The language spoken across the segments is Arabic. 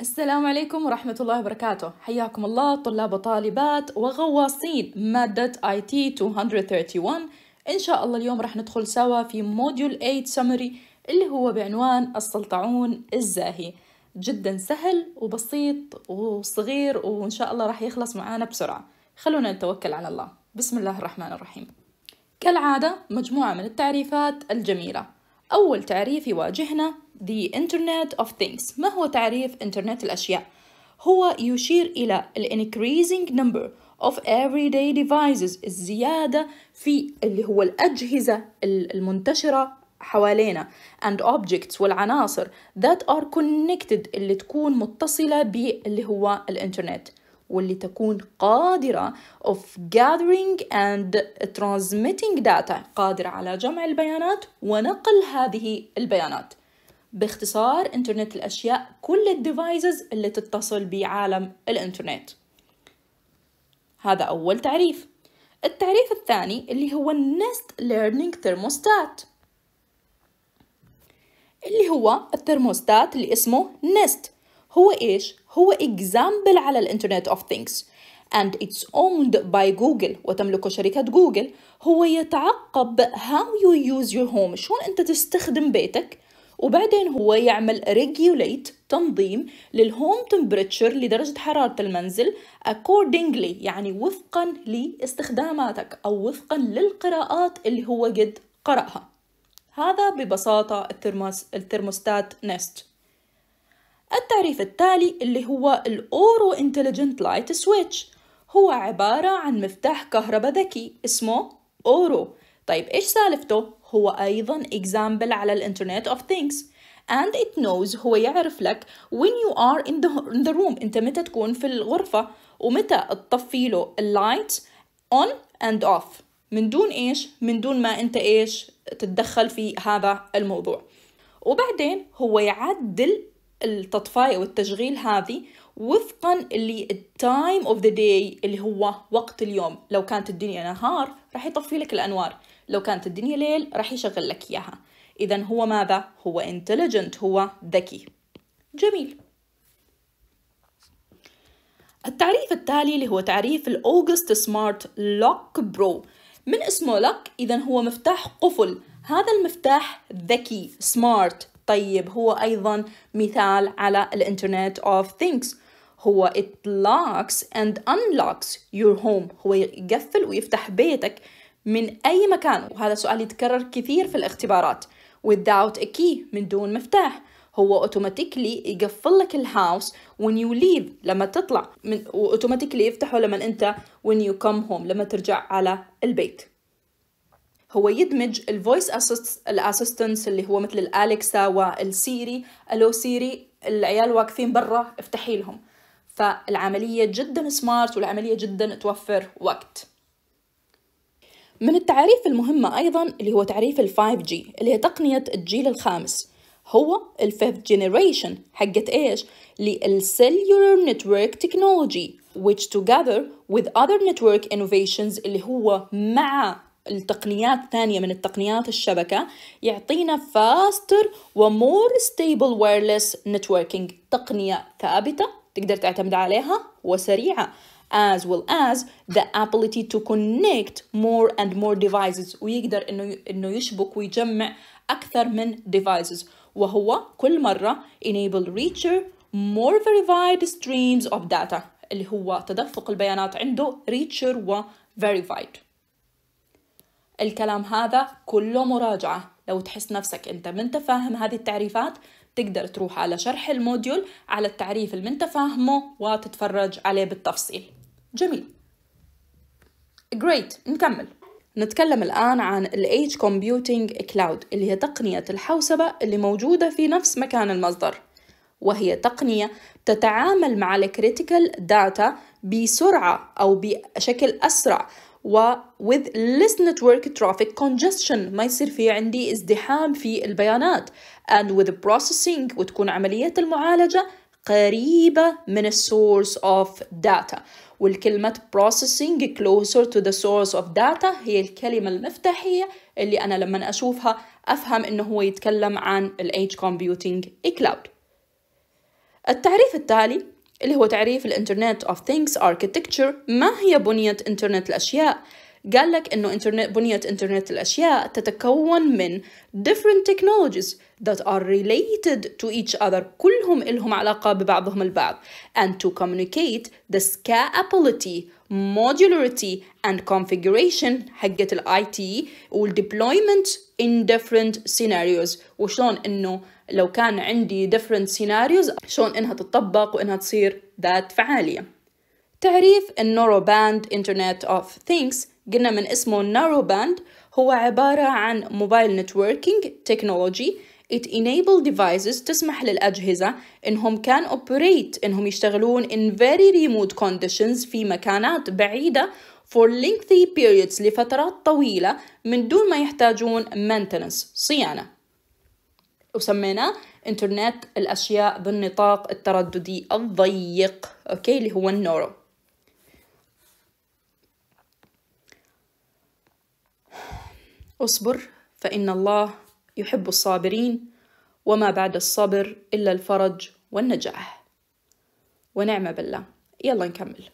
السلام عليكم ورحمة الله وبركاته حياكم الله طلاب وطالبات وغواصين مادة IT 231 إن شاء الله اليوم راح ندخل سوا في موديول 8 summary اللي هو بعنوان السلطعون الزاهي جدا سهل وبسيط وصغير وإن شاء الله راح يخلص معانا بسرعة خلونا نتوكل على الله بسم الله الرحمن الرحيم كالعادة مجموعة من التعريفات الجميلة أول تعريف يواجهنا The Internet of Things ما هو تعريف إنترنت الأشياء؟ هو يشير إلى increasing number of everyday devices الزيادة في اللي هو الأجهزة المنتشرة حوالينا and objects والعناصر that are connected اللي تكون متصلة باللي هو الإنترنت واللي تكون قادرة of gathering and transmitting data قادرة على جمع البيانات ونقل هذه البيانات باختصار إنترنت الأشياء كل الديفايزز اللي تتصل بعالم الإنترنت هذا أول تعريف التعريف الثاني اللي هو Nest Learning Thermostat اللي هو الترموستات اللي اسمه نست هو إيش؟ هو example على الإنترنت اوف ثينكس and it's owned by Google وتملكه شركة جوجل هو يتعقب how you use your home شلون أنت تستخدم بيتك وبعدين هو يعمل regulate تنظيم للهوم تمبريتشر لدرجة حرارة المنزل accordingly يعني وفقا لاستخداماتك أو وفقا للقراءات اللي هو قد قرأها هذا ببساطة الترموس الترموستات نست التعريف التالي اللي هو الأورو انتليجنت لايت سويتش هو عبارة عن مفتاح كهرباء ذكي اسمه أورو طيب إيش سالفته؟ هو أيضا إكزامبل على الانترنت أوف ثينكس and it knows هو يعرف لك when you are in the, in the room انت متى تكون في الغرفة ومتى تطفي له اللايت on and off من دون ايش من دون ما انت ايش تتدخل في هذا الموضوع وبعدين هو يعدل التطفاية والتشغيل هذه وفقا اللي التايم اوف ذا داي اللي هو وقت اليوم لو كانت الدنيا نهار راح يطفي لك الانوار لو كانت الدنيا ليل راح يشغل لك اياها اذا هو ماذا هو انتليجنت هو ذكي جميل التعريف التالي اللي هو تعريف الأوغست سمارت لوك برو من اسمه لوك إذا هو مفتاح قفل هذا المفتاح ذكي سمارت طيب هو أيضا مثال على الإنترنت of things هو it locks and unlocks your home هو يقفل ويفتح بيتك من أي مكان وهذا سؤال يتكرر كثير في الاختبارات without a key من دون مفتاح هو اوتوماتيكلي يقفل لك الهاوس when you leave لما تطلع من automatically يفتحه لما انت when you come home لما ترجع على البيت هو يدمج الفويس اسيستنس اللي هو مثل الالكسا والسيري الو سيري العيال واقفين برا افتحي لهم فالعمليه جدا سمارت والعمليه جدا توفر وقت من التعاريف المهمة أيضا اللي هو تعريف ال 5G اللي هي تقنية الجيل الخامس هو ال 5th generation حقت إيش؟ cellular network technology which together with other network innovations اللي هو مع التقنيات الثانية من التقنيات الشبكة يعطينا faster و more stable wireless networking تقنية ثابتة تقدر تعتمد عليها وسريعة as well as the ability to connect more and more devices ويقدر انه انه يشبك ويجمع اكثر من devices وهو كل مرة enable richer more verified streams of data اللي هو تدفق البيانات عنده richer و verified الكلام هذا كله مراجعة لو تحس نفسك أنت منت فاهم هذه التعريفات تقدر تروح على شرح الموديول على التعريف اللي منت فاهمه وتتفرج عليه بالتفصيل جميل great نكمل نتكلم الآن عن الـ Edge Computing Cloud اللي هي تقنية الحوسبة اللي موجودة في نفس مكان المصدر وهي تقنية تتعامل مع الكريتيكال داتا بسرعة أو بشكل أسرع و with less network traffic congestion ما يصير في عندي ازدحام في البيانات and with processing وتكون عملية المعالجة قريبة من السورس of data والكلمة processing closer to the source of data هي الكلمة المفتاحية اللي أنا لما أشوفها أفهم إنه هو يتكلم عن ال Edge Computing Cloud التعريف التالي اللي هو تعريف الانترنت of things architecture ما هي بنية انترنت الأشياء قال لك انه انترنت بنيه انترنت الاشياء تتكون من different technologies that are related to each other كلهم إلهم علاقة ببعضهم البعض and to communicate the scalability modularity and configuration حقة IT وال deployment in different scenarios وشلون انه لو كان عندي different scenarios شلون انها تتطبق وانها تصير ذات فعالية تعريف النوروباند Internet of Things قلنا من اسمه نارو باند هو عبارة عن موبايل نتوركينج تكنولوجي It enable devices تسمح للأجهزة إنهم can operate إنهم يشتغلون in very remote conditions في مكانات بعيدة for lengthy periods لفترات طويلة من دون ما يحتاجون maintenance صيانة وسميناه إنترنت الأشياء بالنطاق الترددي الضيق أوكي اللي هو النورو اصبر فإن الله يحب الصابرين وما بعد الصبر إلا الفرج والنجاح ونعمة بالله يلا نكمل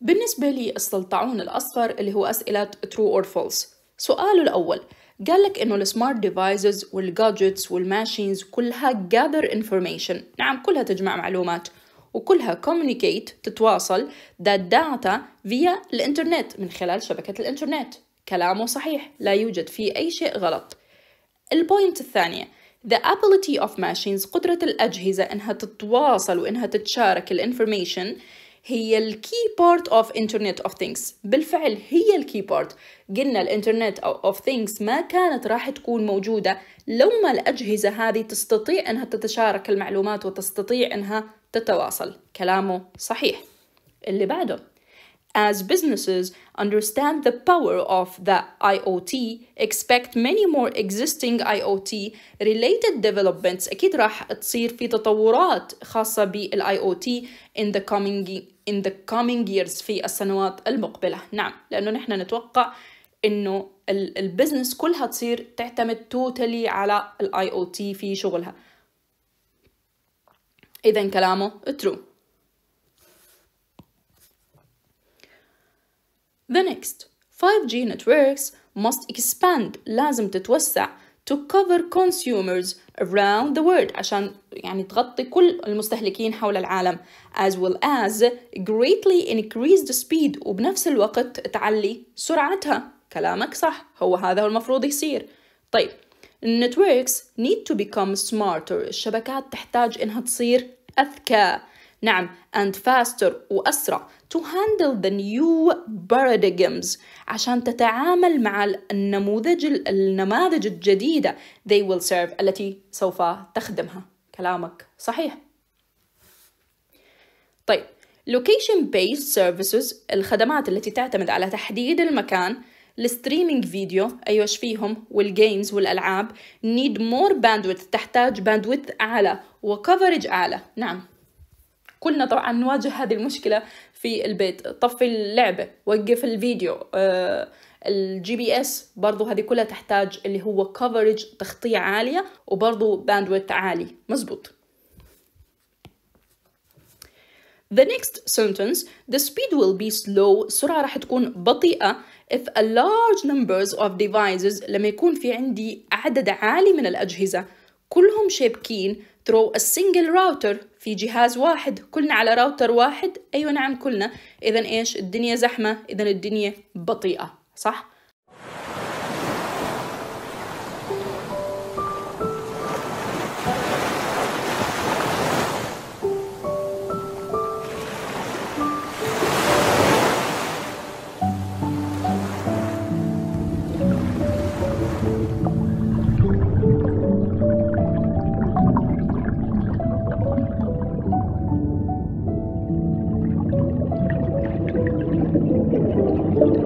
بالنسبة لي السلطعون الأصفر اللي هو أسئلة true or false سؤاله الأول قال لك إنه السمارت ديفايسز والجادجتس والماشينز كلها gather information نعم كلها تجمع معلومات وكلها communicate تتواصل that data via الإنترنت من خلال شبكة الإنترنت كلامه صحيح لا يوجد فيه أي شيء غلط البوينت الثانية The ability of machines قدرة الأجهزة إنها تتواصل وإنها تتشارك الانفورميشن هي الكي بارت اوف انترنت اوف ثينكس بالفعل هي الكي بارت قلنا الانترنت اوف ثينكس ما كانت راح تكون موجودة لو ما الأجهزة هذه تستطيع أنها تتشارك المعلومات وتستطيع أنها تتواصل كلامه صحيح اللي بعده As businesses understand the power of the IoT, expect many more existing IoT related developments أكيد راح تصير في تطورات خاصة بال IoT in the coming in the coming years في السنوات المقبلة نعم لأنه نحن نتوقع إنه البزنس كلها تصير تعتمد توتالي على ال IoT في شغلها إذا كلامه true The next 5G networks must expand لازم تتوسع to cover consumers around the world عشان يعني تغطي كل المستهلكين حول العالم as well as greatly increase the speed وبنفس الوقت تعلي سرعتها كلامك صح هو هذا هو المفروض يصير طيب networks need to become smarter الشبكات تحتاج انها تصير اذكى نعم and faster وأسرع to handle the new paradigms عشان تتعامل مع النموذج النماذج الجديدة they will serve التي سوف تخدمها كلامك صحيح طيب location based services الخدمات التي تعتمد على تحديد المكان الستريمينج فيديو أيوة فيهم والجيمز والألعاب need more bandwidth تحتاج bandwidth أعلى وكفرج أعلى نعم كلنا طبعا نواجه هذه المشكلة في البيت طفي اللعبة وقف الفيديو الجي بي اس برضو هذه كلها تحتاج اللي هو كفرج تغطية عالية وبرضو باندويت عالي مزبوط The next sentence, the speed will be slow, السرعة راح تكون بطيئة if a large numbers of devices لما يكون في عندي عدد عالي من الأجهزة كلهم شابكين through a single router في جهاز واحد كلنا على راوتر واحد أيوة نعم كلنا إذا إيش الدنيا زحمة إذا الدنيا بطيئة صح Thank you.